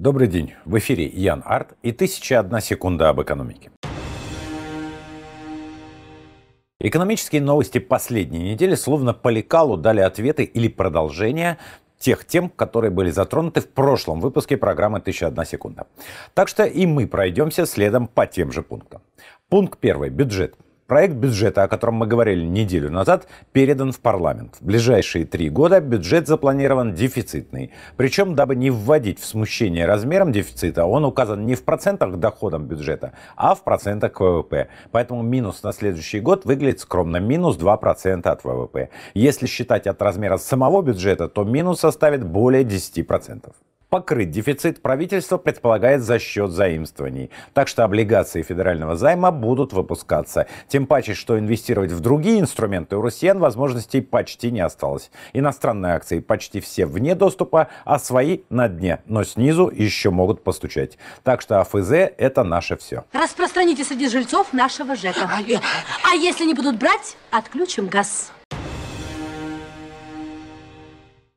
Добрый день. В эфире Ян Арт и «Тысяча одна секунда об экономике». Экономические новости последней недели словно по лекалу дали ответы или продолжение тех тем, которые были затронуты в прошлом выпуске программы «1001 секунда». Так что и мы пройдемся следом по тем же пунктам. Пункт первый – бюджет – Проект бюджета, о котором мы говорили неделю назад, передан в парламент. В ближайшие три года бюджет запланирован дефицитный. Причем, дабы не вводить в смущение размером дефицита, он указан не в процентах к доходам бюджета, а в процентах к ВВП. Поэтому минус на следующий год выглядит скромно. Минус 2% от ВВП. Если считать от размера самого бюджета, то минус составит более 10%. Покрыть дефицит правительство предполагает за счет заимствований. Так что облигации федерального займа будут выпускаться. Тем паче, что инвестировать в другие инструменты у россиян возможностей почти не осталось. Иностранные акции почти все вне доступа, а свои на дне. Но снизу еще могут постучать. Так что АФЗ – это наше все. Распространите среди жильцов нашего ЖЭКа. А если не будут брать, отключим газ.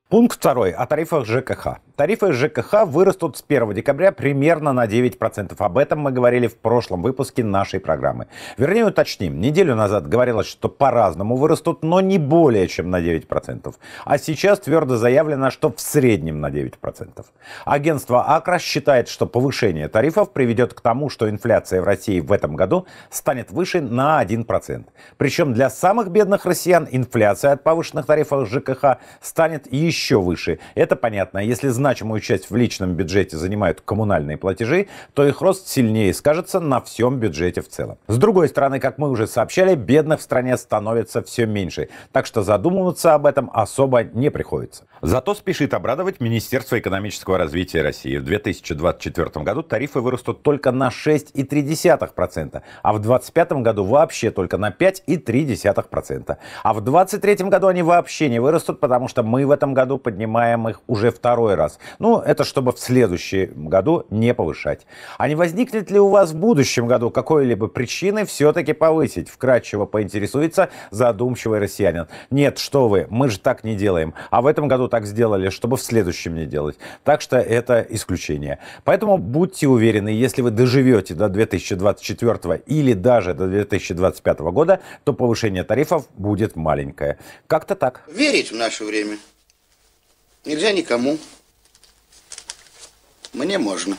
Пункт второй о тарифах ЖКХ. Тарифы ЖКХ вырастут с 1 декабря примерно на 9%. Об этом мы говорили в прошлом выпуске нашей программы. Вернее, уточним. Неделю назад говорилось, что по-разному вырастут, но не более чем на 9%. А сейчас твердо заявлено, что в среднем на 9%. Агентство АКРА считает, что повышение тарифов приведет к тому, что инфляция в России в этом году станет выше на 1%. Причем для самых бедных россиян инфляция от повышенных тарифов ЖКХ станет еще выше. Это понятно, если знать значимую часть в личном бюджете занимают коммунальные платежи, то их рост сильнее скажется на всем бюджете в целом. С другой стороны, как мы уже сообщали, бедных в стране становится все меньше, так что задумываться об этом особо не приходится. Зато спешит обрадовать Министерство экономического развития России. В 2024 году тарифы вырастут только на 6,3%, а в 2025 году вообще только на 5,3%. А в 2023 году они вообще не вырастут, потому что мы в этом году поднимаем их уже второй раз. Ну, это чтобы в следующем году не повышать. А не возникнет ли у вас в будущем году какой-либо причины все-таки повысить? Вкратчиво поинтересуется задумчивый россиянин. Нет, что вы, мы же так не делаем. А в этом году так сделали, чтобы в следующем не делать. Так что это исключение. Поэтому будьте уверены, если вы доживете до 2024 или даже до 2025 года, то повышение тарифов будет маленькое. Как-то так. Верить в наше время нельзя никому. Мне можно.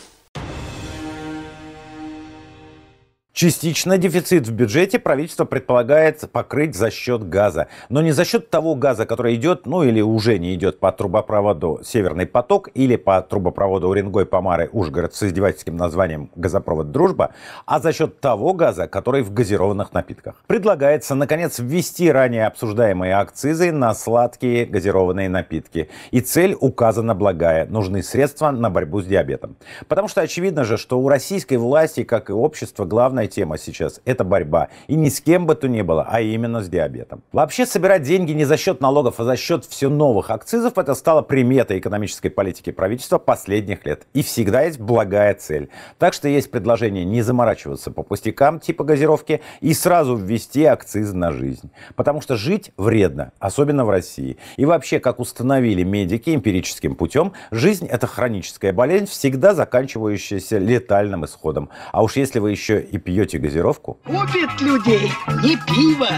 Частично дефицит в бюджете правительство предполагает покрыть за счет газа. Но не за счет того газа, который идет, ну или уже не идет по трубопроводу «Северный поток» или по трубопроводу Уренгой-Помары-Ужгород с издевательским названием «Газопровод Дружба», а за счет того газа, который в газированных напитках. Предлагается, наконец, ввести ранее обсуждаемые акцизы на сладкие газированные напитки. И цель указана благая – нужны средства на борьбу с диабетом. Потому что очевидно же, что у российской власти, как и общества, главное тема сейчас – это борьба. И не с кем бы то ни было, а именно с диабетом. Вообще собирать деньги не за счет налогов, а за счет все новых акцизов – это стало приметой экономической политики правительства последних лет. И всегда есть благая цель. Так что есть предложение не заморачиваться по пустякам типа газировки и сразу ввести акциз на жизнь. Потому что жить вредно, особенно в России. И вообще, как установили медики эмпирическим путем, жизнь – это хроническая болезнь, всегда заканчивающаяся летальным исходом. А уж если вы еще и пьете пьете газировку? Купит людей не пиво,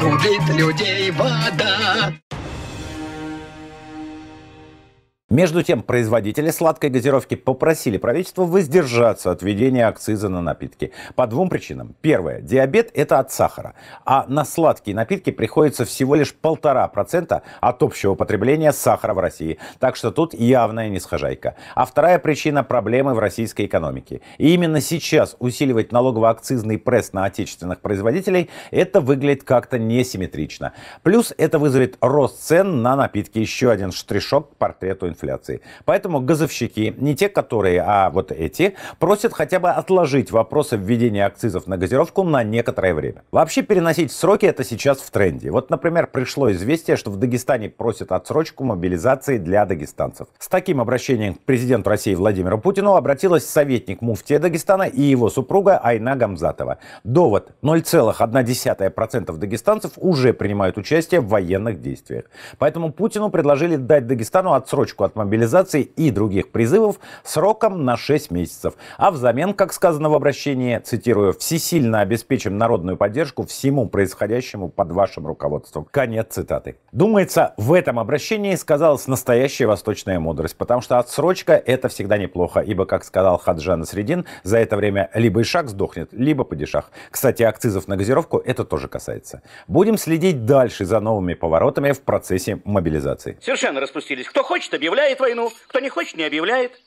губит людей вода. Между тем, производители сладкой газировки попросили правительство воздержаться от введения акциза на напитки. По двум причинам. Первое. Диабет – это от сахара. А на сладкие напитки приходится всего лишь полтора процента от общего потребления сахара в России. Так что тут явная несхожайка. А вторая причина – проблемы в российской экономике. И именно сейчас усиливать налогово-акцизный пресс на отечественных производителей – это выглядит как-то несимметрично. Плюс это вызовет рост цен на напитки. Еще один штришок к портрету инфляции. Поэтому газовщики, не те, которые, а вот эти, просят хотя бы отложить вопросы введения акцизов на газировку на некоторое время. Вообще переносить сроки это сейчас в тренде. Вот, например, пришло известие, что в Дагестане просят отсрочку мобилизации для дагестанцев. С таким обращением к президенту России Владимиру Путину обратилась советник муфтия Дагестана и его супруга Айна Гамзатова. Довод 0,1% дагестанцев уже принимают участие в военных действиях. Поэтому Путину предложили дать Дагестану отсрочку от от мобилизации и других призывов сроком на 6 месяцев. А взамен, как сказано в обращении, цитирую, «всесильно обеспечим народную поддержку всему происходящему под вашим руководством». Конец цитаты. Думается, в этом обращении сказалась настоящая восточная мудрость, потому что отсрочка – это всегда неплохо, ибо, как сказал Хаджан Средин, за это время либо Ишак сдохнет, либо Падишах. Кстати, акцизов на газировку это тоже касается. Будем следить дальше за новыми поворотами в процессе мобилизации. Совершенно распустились. Кто хочет, объявляет объявляет войну, кто не хочет, не объявляет.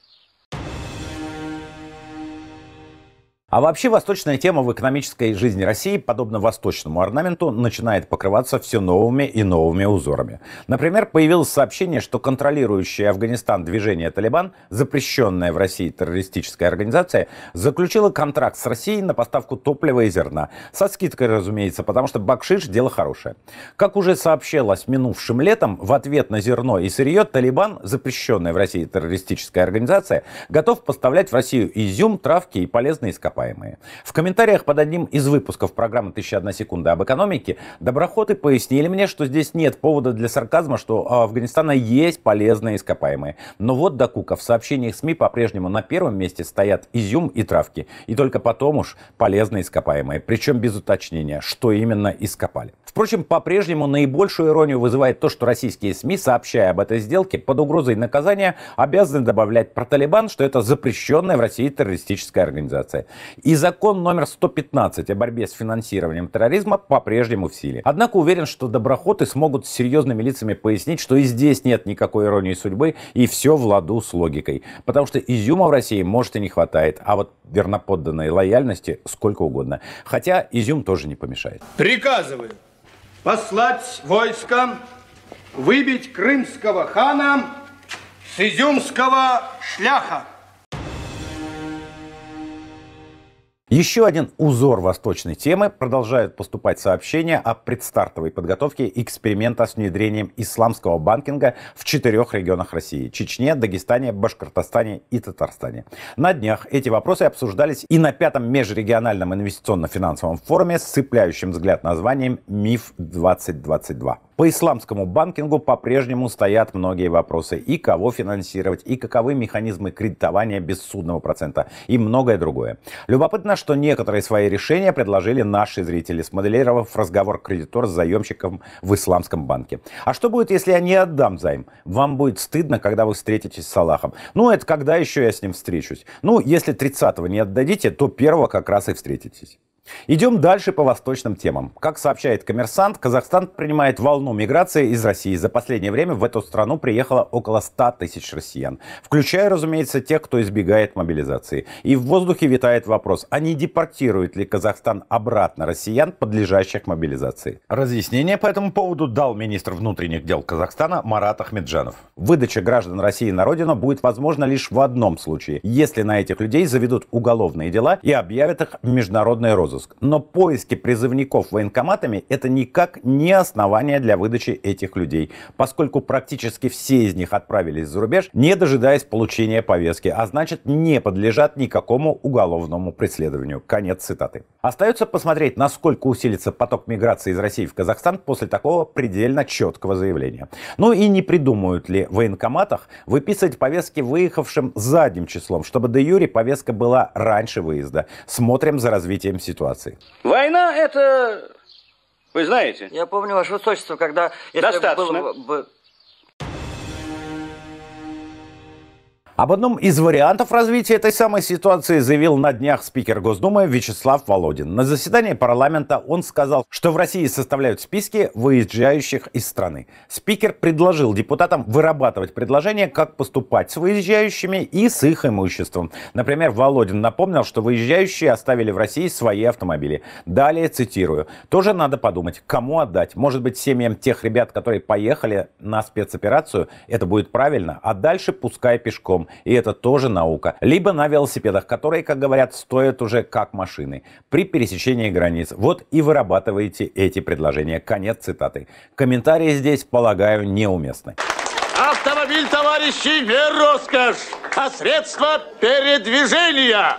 А вообще восточная тема в экономической жизни России, подобно восточному орнаменту, начинает покрываться все новыми и новыми узорами. Например, появилось сообщение, что контролирующее Афганистан движение «Талибан», запрещенная в России террористическая организация, заключила контракт с Россией на поставку топлива и зерна. Со скидкой, разумеется, потому что бакшиш – дело хорошее. Как уже сообщалось минувшим летом, в ответ на зерно и сырье «Талибан», запрещенная в России террористическая организация, готов поставлять в Россию изюм, травки и полезные ископаемые ископаемые. В комментариях под одним из выпусков программы «1001 секунда» об экономике Доброходы пояснили мне, что здесь нет повода для сарказма, что у а, Афганистана есть полезные ископаемые. Но вот до Кука в сообщениях СМИ по-прежнему на первом месте стоят изюм и травки, и только потом уж полезные ископаемые, причем без уточнения, что именно ископали. Впрочем, по-прежнему наибольшую иронию вызывает то, что российские СМИ, сообщая об этой сделке, под угрозой наказания обязаны добавлять про Талибан, что это запрещенная в России террористическая организация. И закон номер 115 о борьбе с финансированием терроризма по-прежнему в силе. Однако уверен, что доброходы смогут с серьезными лицами пояснить, что и здесь нет никакой иронии судьбы и все в ладу с логикой. Потому что изюма в России, может, и не хватает, а вот верноподданной лояльности сколько угодно. Хотя изюм тоже не помешает. Приказываю послать войска выбить крымского хана с изюмского шляха. Еще один узор восточной темы продолжают поступать сообщения о предстартовой подготовке эксперимента с внедрением исламского банкинга в четырех регионах России – Чечне, Дагестане, Башкортостане и Татарстане. На днях эти вопросы обсуждались и на пятом межрегиональном инвестиционно-финансовом форуме с цепляющим взгляд названием «Миф-2022». По исламскому банкингу по-прежнему стоят многие вопросы. И кого финансировать, и каковы механизмы кредитования без судного процента, и многое другое. Любопытно, что некоторые свои решения предложили наши зрители, смоделировав разговор кредитора с заемщиком в исламском банке. А что будет, если я не отдам займ? Вам будет стыдно, когда вы встретитесь с Салахом. Ну, это когда еще я с ним встречусь? Ну, если 30-го не отдадите, то первого как раз и встретитесь. Идем дальше по восточным темам. Как сообщает коммерсант, Казахстан принимает волну миграции из России. За последнее время в эту страну приехало около 100 тысяч россиян, включая, разумеется, тех, кто избегает мобилизации. И в воздухе витает вопрос, а не депортирует ли Казахстан обратно россиян, подлежащих мобилизации? Разъяснение по этому поводу дал министр внутренних дел Казахстана Марат Ахмеджанов. Выдача граждан России на родину будет возможна лишь в одном случае, если на этих людей заведут уголовные дела и объявят их международной розыск розыск. Но поиски призывников военкоматами – это никак не основание для выдачи этих людей, поскольку практически все из них отправились за рубеж, не дожидаясь получения повестки, а значит не подлежат никакому уголовному преследованию. Конец цитаты. Остается посмотреть, насколько усилится поток миграции из России в Казахстан после такого предельно четкого заявления. Ну и не придумают ли в военкоматах выписывать повестки выехавшим задним числом, чтобы до юри повестка была раньше выезда. Смотрим за развитием ситуации ситуации? Война – это... Вы знаете? Я помню, Ваше Высочество, когда... Достаточно. было. Об одном из вариантов развития этой самой ситуации заявил на днях спикер Госдумы Вячеслав Володин. На заседании парламента он сказал, что в России составляют списки выезжающих из страны. Спикер предложил депутатам вырабатывать предложение, как поступать с выезжающими и с их имуществом. Например, Володин напомнил, что выезжающие оставили в России свои автомобили. Далее цитирую. «Тоже надо подумать, кому отдать. Может быть, семьям тех ребят, которые поехали на спецоперацию, это будет правильно, а дальше пускай пешком пешком, и это тоже наука, либо на велосипедах, которые, как говорят, стоят уже как машины, при пересечении границ. Вот и вырабатываете эти предложения. Конец цитаты. Комментарии здесь, полагаю, неуместны. Автомобиль, товарищи, не роскошь, а средство передвижения.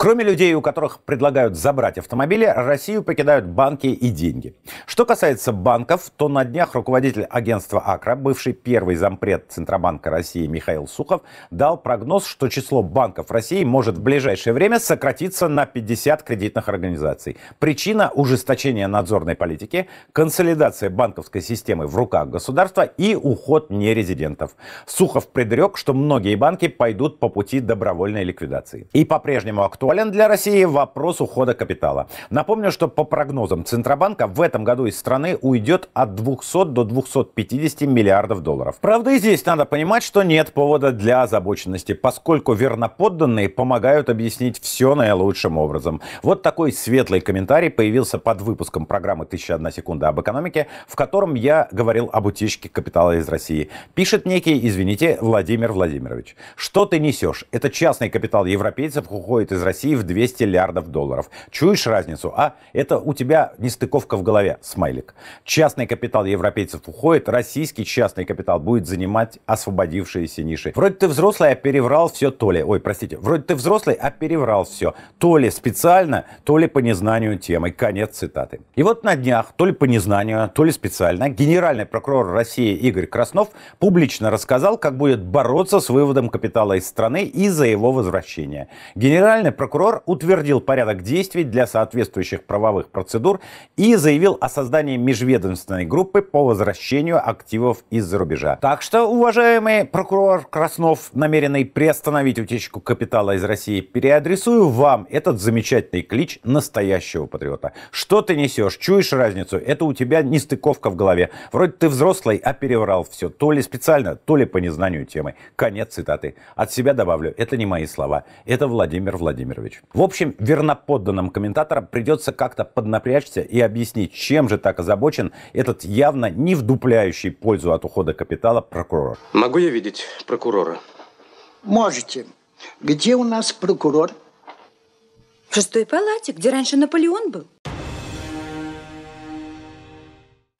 Кроме людей, у которых предлагают забрать автомобили, Россию покидают банки и деньги. Что касается банков, то на днях руководитель агентства АКРА, бывший первый зампред Центробанка России Михаил Сухов, дал прогноз, что число банков России может в ближайшее время сократиться на 50 кредитных организаций. Причина – ужесточение надзорной политики, консолидация банковской системы в руках государства и уход нерезидентов. Сухов предрек, что многие банки пойдут по пути добровольной ликвидации. И по-прежнему актуально актуален для России вопрос ухода капитала. Напомню, что по прогнозам Центробанка в этом году из страны уйдет от 200 до 250 миллиардов долларов. Правда, и здесь надо понимать, что нет повода для озабоченности, поскольку верноподданные помогают объяснить все наилучшим образом. Вот такой светлый комментарий появился под выпуском программы «1001 секунда об экономике», в котором я говорил об утечке капитала из России. Пишет некий, извините, Владимир Владимирович. Что ты несешь? Это частный капитал европейцев уходит из России России в 200 миллиардов долларов. Чуешь разницу? А это у тебя нестыковка в голове, смайлик. Частный капитал европейцев уходит, российский частный капитал будет занимать освободившиеся ниши. Вроде ты взрослый, а переврал все то ли. Ой, простите, вроде ты взрослый, а переврал все. То ли специально, то ли по незнанию темы. Конец цитаты. И вот на днях, то ли по незнанию, то ли специально, генеральный прокурор России Игорь Краснов публично рассказал, как будет бороться с выводом капитала из страны и за его возвращение. Генеральный прокурор прокурор утвердил порядок действий для соответствующих правовых процедур и заявил о создании межведомственной группы по возвращению активов из-за рубежа. Так что, уважаемый прокурор Краснов, намеренный приостановить утечку капитала из России, переадресую вам этот замечательный клич настоящего патриота. Что ты несешь? Чуешь разницу? Это у тебя нестыковка в голове. Вроде ты взрослый, а переврал все. То ли специально, то ли по незнанию темы. Конец цитаты. От себя добавлю, это не мои слова. Это Владимир Владимирович. Владимирович. В общем, верноподданным комментаторам придется как-то поднапрячься и объяснить, чем же так озабочен этот явно не вдупляющий пользу от ухода капитала прокурор. Могу я видеть прокурора? Можете. Где у нас прокурор? В шестой палате, где раньше Наполеон был.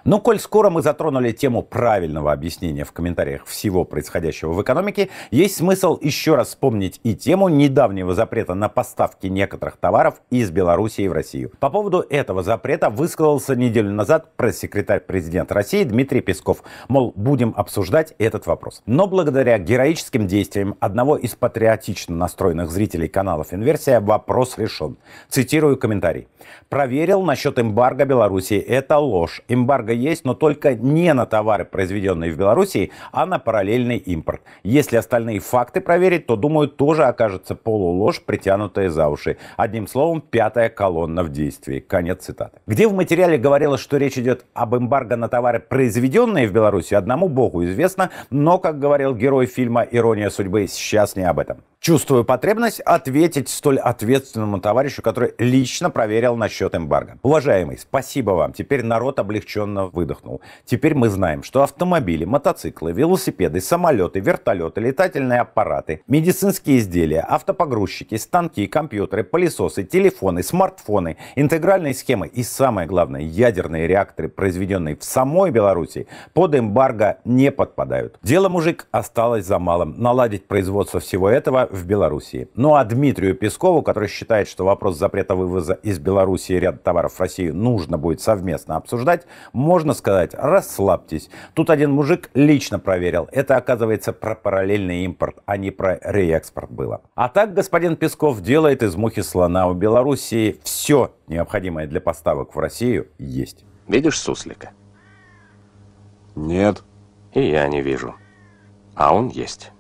Но ну, коль скоро мы затронули тему правильного объяснения в комментариях всего происходящего в экономике, есть смысл еще раз вспомнить и тему недавнего запрета на поставки некоторых товаров из Белоруссии в Россию. По поводу этого запрета высказался неделю назад пресс-секретарь президента России Дмитрий Песков. Мол, будем обсуждать этот вопрос. Но благодаря героическим действиям одного из патриотично настроенных зрителей каналов «Инверсия» вопрос решен. Цитирую комментарий. Проверил насчет эмбарго Беларуси. Это ложь. Эмбарго есть, но только не на товары, произведенные в Беларуси, а на параллельный импорт. Если остальные факты проверить, то, думаю, тоже окажется полуложь, притянутая за уши. Одним словом, пятая колонна в действии. Конец цитаты. Где в материале говорилось, что речь идет об эмбарго на товары, произведенные в Беларуси, одному богу известно, но, как говорил герой фильма «Ирония судьбы», сейчас не об этом чувствую потребность ответить столь ответственному товарищу, который лично проверил насчет эмбарго. Уважаемый, спасибо вам. Теперь народ облегченно выдохнул. Теперь мы знаем, что автомобили, мотоциклы, велосипеды, самолеты, вертолеты, летательные аппараты, медицинские изделия, автопогрузчики, станки, компьютеры, пылесосы, телефоны, смартфоны, интегральные схемы и, самое главное, ядерные реакторы, произведенные в самой Беларуси, под эмбарго не подпадают. Дело, мужик, осталось за малым. Наладить производство всего этого в Белоруссии. Ну а Дмитрию Пескову, который считает, что вопрос запрета вывоза из Белоруссии ряда товаров в Россию нужно будет совместно обсуждать, можно сказать, расслабьтесь. Тут один мужик лично проверил. Это, оказывается, про параллельный импорт, а не про реэкспорт было. А так господин Песков делает из мухи слона. У Белоруссии все необходимое для поставок в Россию есть. Видишь суслика? Нет. И я не вижу. А он есть.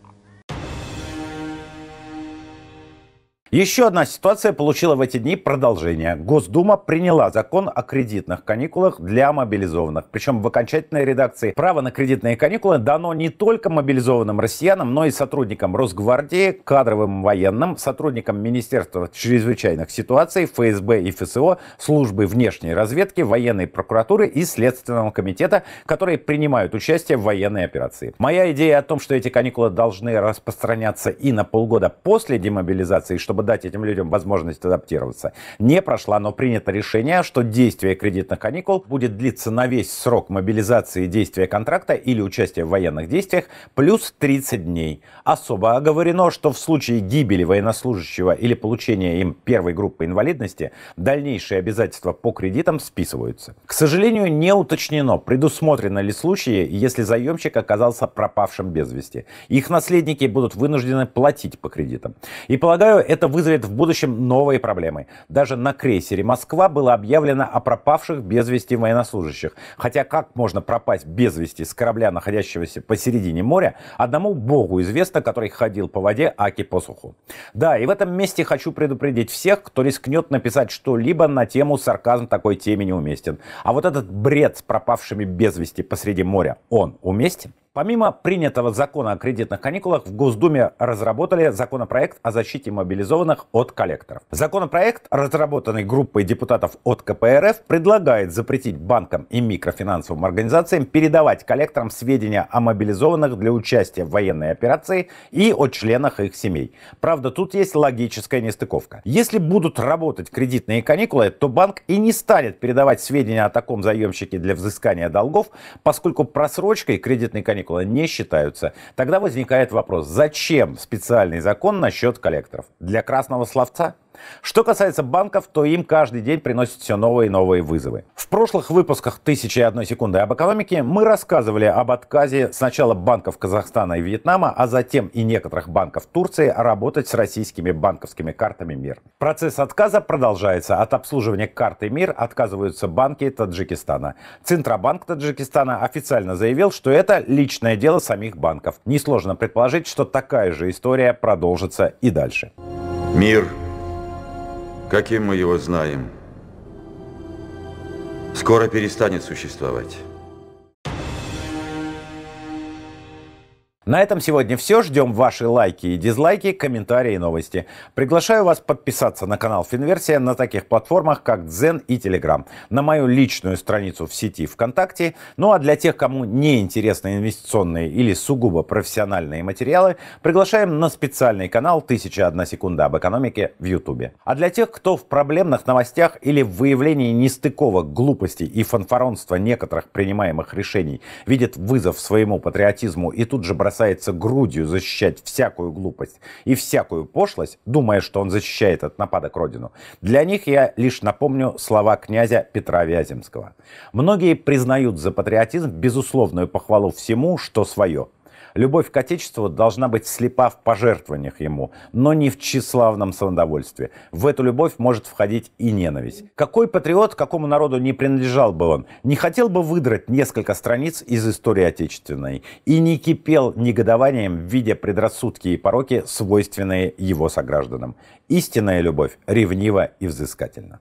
Еще одна ситуация получила в эти дни продолжение. Госдума приняла закон о кредитных каникулах для мобилизованных. Причем в окончательной редакции право на кредитные каникулы дано не только мобилизованным россиянам, но и сотрудникам Росгвардии, кадровым военным, сотрудникам Министерства чрезвычайных ситуаций, ФСБ и ФСО, службы внешней разведки, военной прокуратуры и Следственного комитета, которые принимают участие в военной операции. Моя идея о том, что эти каникулы должны распространяться и на полгода после демобилизации, чтобы чтобы дать этим людям возможность адаптироваться, не прошла, но принято решение, что действие кредитных каникул будет длиться на весь срок мобилизации действия контракта или участия в военных действиях плюс 30 дней. Особо оговорено, что в случае гибели военнослужащего или получения им первой группы инвалидности дальнейшие обязательства по кредитам списываются. К сожалению, не уточнено, предусмотрены ли случаи, если заемщик оказался пропавшим без вести. Их наследники будут вынуждены платить по кредитам. И полагаю, это это вызовет в будущем новые проблемы. Даже на крейсере «Москва» было объявлено о пропавших без вести военнослужащих. Хотя как можно пропасть без вести с корабля, находящегося посередине моря, одному богу известно, который ходил по воде, аки по суху. Да, и в этом месте хочу предупредить всех, кто рискнет написать что-либо на тему «Сарказм такой теме не уместен». А вот этот бред с пропавшими без вести посреди моря, он уместен? Помимо принятого закона о кредитных каникулах, в Госдуме разработали законопроект о защите мобилизованных от коллекторов. Законопроект, разработанный группой депутатов от КПРФ, предлагает запретить банкам и микрофинансовым организациям передавать коллекторам сведения о мобилизованных для участия в военной операции и о членах их семей. Правда, тут есть логическая нестыковка. Если будут работать кредитные каникулы, то банк и не станет передавать сведения о таком заемщике для взыскания долгов, поскольку просрочкой кредитной каникулы молекулы не считаются, тогда возникает вопрос, зачем специальный закон насчет коллекторов? Для красного словца? Что касается банков, то им каждый день приносят все новые и новые вызовы. В прошлых выпусках «Тысячи и одной секунды» об экономике мы рассказывали об отказе сначала банков Казахстана и Вьетнама, а затем и некоторых банков Турции работать с российскими банковскими картами МИР. Процесс отказа продолжается. От обслуживания карты МИР отказываются банки Таджикистана. Центробанк Таджикистана официально заявил, что это личное дело самих банков. Несложно предположить, что такая же история продолжится и дальше. Мир каким мы его знаем, скоро перестанет существовать. На этом сегодня все. Ждем ваши лайки и дизлайки, комментарии и новости. Приглашаю вас подписаться на канал Финверсия на таких платформах, как Дзен и Телеграм, на мою личную страницу в сети ВКонтакте. Ну а для тех, кому не интересны инвестиционные или сугубо профессиональные материалы, приглашаем на специальный канал «1001 секунда об экономике» в Ютубе. А для тех, кто в проблемных новостях или в выявлении нестыковок, глупостей и фанфаронства некоторых принимаемых решений видит вызов своему патриотизму и тут же бросает бросается грудью защищать всякую глупость и всякую пошлость, думая, что он защищает от нападок родину, для них я лишь напомню слова князя Петра Вяземского. Многие признают за патриотизм безусловную похвалу всему, что свое – Любовь к Отечеству должна быть слепа в пожертвованиях ему, но не в тщеславном самодовольстве. В эту любовь может входить и ненависть. Какой патриот, какому народу не принадлежал бы он, не хотел бы выдрать несколько страниц из истории Отечественной и не кипел негодованием, виде предрассудки и пороки, свойственные его согражданам. Истинная любовь ревнива и взыскательна.